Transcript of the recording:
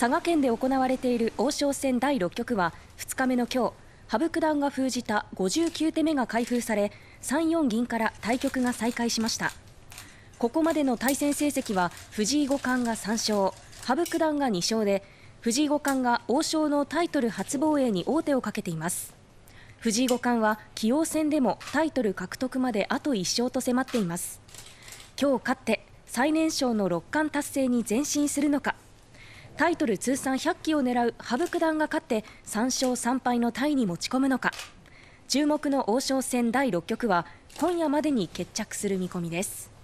佐賀県で行われている王将戦第6局は2日目の今日羽生九段が封じた59手目が開封され3四銀から対局が再開しましたここまでの対戦成績は藤井五冠が3勝羽生九段が2勝で藤井五冠が王将のタイトル初防衛に王手をかけています藤井五冠は棋王戦でもタイトル獲得まであと1勝と迫っています今日勝って最年少の六冠達成に前進するのかタイトル通算100期を狙う羽生九段が勝って3勝3敗のタイに持ち込むのか注目の王将戦第6局は今夜までに決着する見込みです。